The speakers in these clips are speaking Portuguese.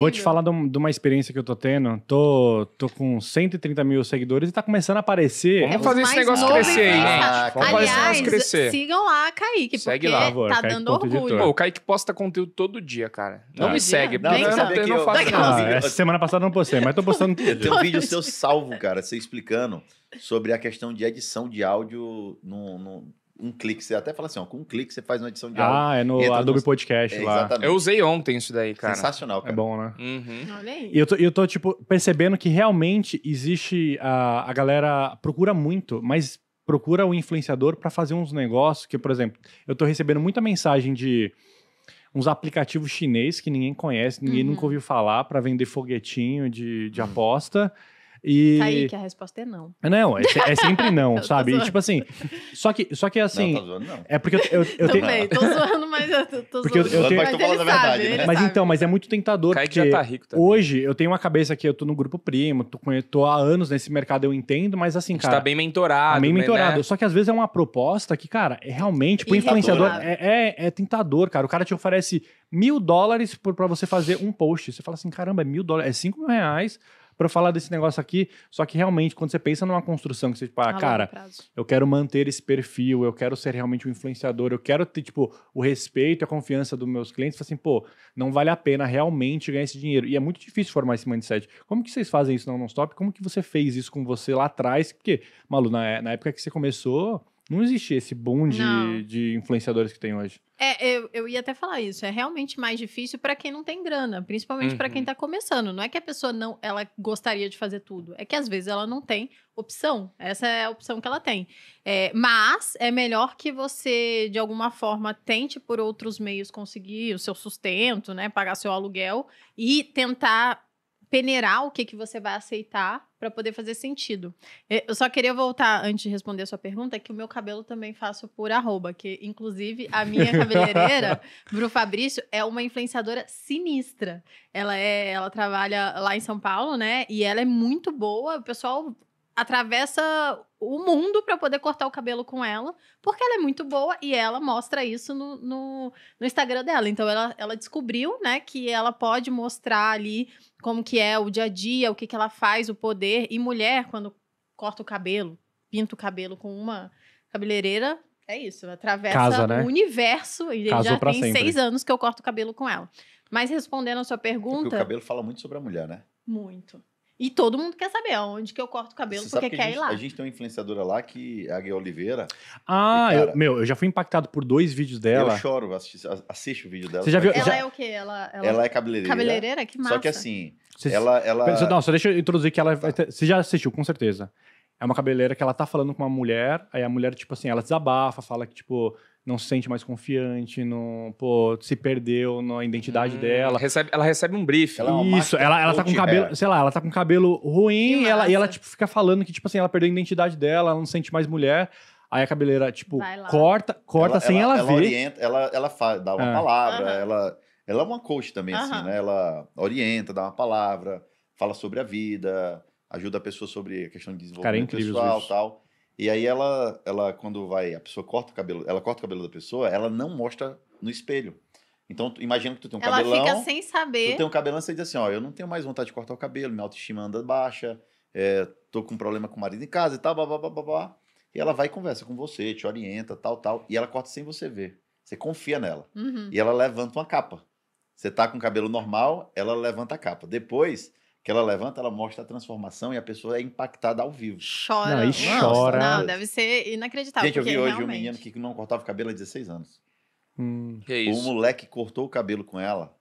Vou te uhum. falar de uma experiência que eu tô tendo. Tô, tô com 130 mil seguidores e tá começando a aparecer. Vamos fazer esse negócio crescer aí. Ah, Vamos fazer esse negócio crescer. Sigam lá, Kaique, porque segue lá, amor. tá dando orgulho. Pô, o Kaique posta conteúdo todo dia, cara. Não ah, me segue, não, porque eu, não faço semana passada não postei, mas tô postando todo Tem um vídeo seu salvo, cara, você explicando sobre a questão de edição de áudio no, no um clique, você até fala assim, ó, com um clique você faz uma edição de áudio. Ah, é no Adobe no... Podcast é, lá. Exatamente. Eu usei ontem isso daí, cara. Sensacional, é cara. É bom, né? Uhum. E eu tô, eu tô, tipo, percebendo que realmente existe, a, a galera procura muito, mas procura o um influenciador para fazer uns negócios que, por exemplo, eu tô recebendo muita mensagem de uns aplicativos chineses que ninguém conhece, ninguém uhum. nunca ouviu falar para vender foguetinho de, de uhum. aposta. E... Tá aí que a resposta é não. Não, é, é sempre não, sabe? E, tipo assim, só que, só que assim. Não, tá zoando, não. É porque eu, eu, eu tenho. Também, tô zoando, mas eu tô, tô porque zoando. Eu, eu tenho... Mas, mas, verdade, sabe, né? mas então, mas é muito tentador. Kaique porque já tá rico também. Hoje eu tenho uma cabeça que eu tô no grupo primo, tô, tô há anos nesse mercado, eu entendo, mas assim, tá cara. A tá bem mentorado. Tá bem né, né? mentorado. Né? Só que às vezes é uma proposta que, cara, é realmente pro influenciador. É, é, é tentador, cara. O cara te oferece mil dólares para você fazer um post. Você fala assim, caramba, é mil dólares, é cinco mil reais para falar desse negócio aqui. Só que realmente, quando você pensa numa construção que você, tipo, ah, cara, eu quero manter esse perfil, eu quero ser realmente um influenciador, eu quero ter, tipo, o respeito e a confiança dos meus clientes, assim, pô, não vale a pena realmente ganhar esse dinheiro. E é muito difícil formar esse mindset. Como que vocês fazem isso na Nonstop? Como que você fez isso com você lá atrás? Porque, Malu, na, na época que você começou não existia esse boom de, de influenciadores que tem hoje. É, eu, eu ia até falar isso. É realmente mais difícil para quem não tem grana, principalmente uhum. para quem tá começando. Não é que a pessoa não, ela gostaria de fazer tudo. É que às vezes ela não tem opção. Essa é a opção que ela tem. É, mas é melhor que você, de alguma forma, tente por outros meios conseguir o seu sustento, né? Pagar seu aluguel e tentar peneirar o que, que você vai aceitar para poder fazer sentido. Eu só queria voltar, antes de responder a sua pergunta, que o meu cabelo também faço por arroba, que inclusive a minha cabeleireira, Bru Fabrício, é uma influenciadora sinistra. Ela é, ela trabalha lá em São Paulo, né? E ela é muito boa, o pessoal atravessa o mundo para poder cortar o cabelo com ela, porque ela é muito boa e ela mostra isso no, no, no, Instagram dela. Então ela, ela descobriu, né, que ela pode mostrar ali como que é o dia a dia, o que que ela faz, o poder. E mulher quando corta o cabelo, pinta o cabelo com uma cabeleireira, é isso, atravessa Casa, né? o universo e já tem sempre. seis anos que eu corto o cabelo com ela. Mas respondendo a sua é pergunta, porque o cabelo fala muito sobre a mulher, né? Muito. E todo mundo quer saber onde que eu corto o cabelo, Você porque que quer gente, ir lá. A gente tem uma influenciadora lá que é a Gui Oliveira. Ah, cara, eu, meu, eu já fui impactado por dois vídeos dela. Eu choro, assiste assisto o vídeo dela. Você já viu? Ela já... é o quê? Ela, ela, ela... é cabeleireira. Cabeleireira? Que massa. Só que assim, ela, ela... Não, só deixa eu introduzir que ela... Tá. Você já assistiu, com certeza. É uma cabeleireira que ela tá falando com uma mulher, aí a mulher, tipo assim, ela desabafa, fala que, tipo não se sente mais confiante, não, pô, se perdeu na identidade hum, dela. Recebe, ela recebe um briefing. Ela é Isso, ela, ela tá com cabelo, hair. É. sei lá, ela tá com cabelo ruim e ela, e ela, tipo, fica falando que, tipo assim, ela perdeu a identidade dela, ela não se sente mais mulher. Aí a cabeleira, tipo, corta, corta ela, sem ela, ela ver. Orienta, ela, ela faz, dá uma é. palavra, uhum. ela, ela é uma coach também, uhum. assim, né? Ela orienta, dá uma palavra, fala sobre a vida, ajuda a pessoa sobre a questão de desenvolvimento Cara, é pessoal e tal. E aí ela, ela quando vai, a pessoa corta o cabelo, ela corta o cabelo da pessoa, ela não mostra no espelho. Então, tu, imagina que tu tem um ela cabelão. Ela fica sem saber. Tu tem um cabelão, você diz assim, ó, eu não tenho mais vontade de cortar o cabelo, minha autoestima anda baixa, é, tô com um problema com o marido em casa e tal, blá, blá, blá, blá, blá. E ela vai e conversa com você, te orienta, tal, tal. E ela corta sem você ver. Você confia nela. Uhum. E ela levanta uma capa. Você tá com o cabelo normal, ela levanta a capa. Depois, que ela levanta, ela mostra a transformação e a pessoa é impactada ao vivo. Chora. Não, e chora. Não, deve ser inacreditável. Gente, eu vi hoje realmente... um menino que não cortava o cabelo há 16 anos. Hum, que é isso? O moleque cortou o cabelo com ela.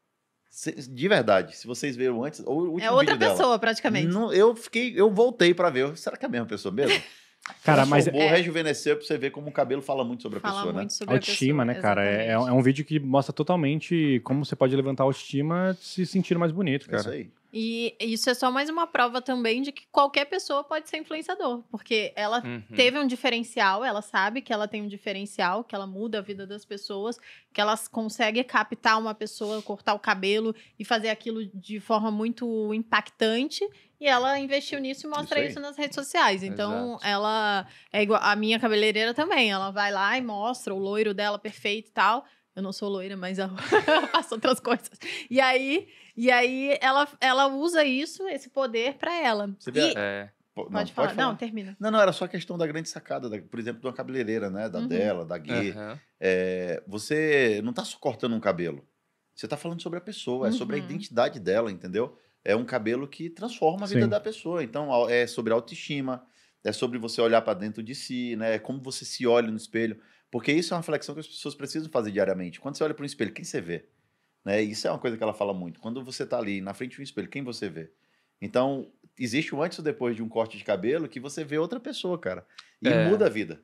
De verdade, se vocês viram antes, ou É outra pessoa, dela, praticamente. Não, eu fiquei, eu voltei para ver. Será que é a mesma pessoa mesmo? Cara, mas. Bom, é... rejuvenescer pra você ver como o cabelo fala muito sobre a fala pessoa, né? muito né? Sobre autoestima, a pessoa, né, cara? É, é, é, um vídeo que mostra totalmente como você pode levantar a autoestima se sentir mais bonito, cara. É isso aí. E isso é só mais uma prova também de que qualquer pessoa pode ser influenciador, porque ela uhum. teve um diferencial, ela sabe que ela tem um diferencial, que ela muda a vida das pessoas, que ela consegue captar uma pessoa, cortar o cabelo e fazer aquilo de forma muito impactante. E ela investiu nisso e mostra isso, isso nas redes sociais. Então, Exato. ela é igual a minha cabeleireira também. Ela vai lá e mostra o loiro dela perfeito e tal. Eu não sou loira, mas eu faço outras coisas. E aí e aí ela, ela usa isso, esse poder, para ela. Você vê, e... é... Pode, não, falar. pode, falar. Não, termina. Não, não, era só a questão da grande sacada, da, por exemplo, de uma cabeleireira, né? Da uhum. dela, da Gui. Uhum. É, você não está só cortando um cabelo. Você está falando sobre a pessoa, é sobre a uhum. identidade dela, entendeu? É um cabelo que transforma a vida Sim. da pessoa. Então, é sobre autoestima, é sobre você olhar para dentro de si, né? É como você se olha no espelho. Porque isso é uma reflexão que as pessoas precisam fazer diariamente. Quando você olha para um espelho, quem você vê? Né? Isso é uma coisa que ela fala muito. Quando você está ali na frente de um espelho, quem você vê? Então, existe o antes ou depois de um corte de cabelo que você vê outra pessoa, cara. E é. muda a vida.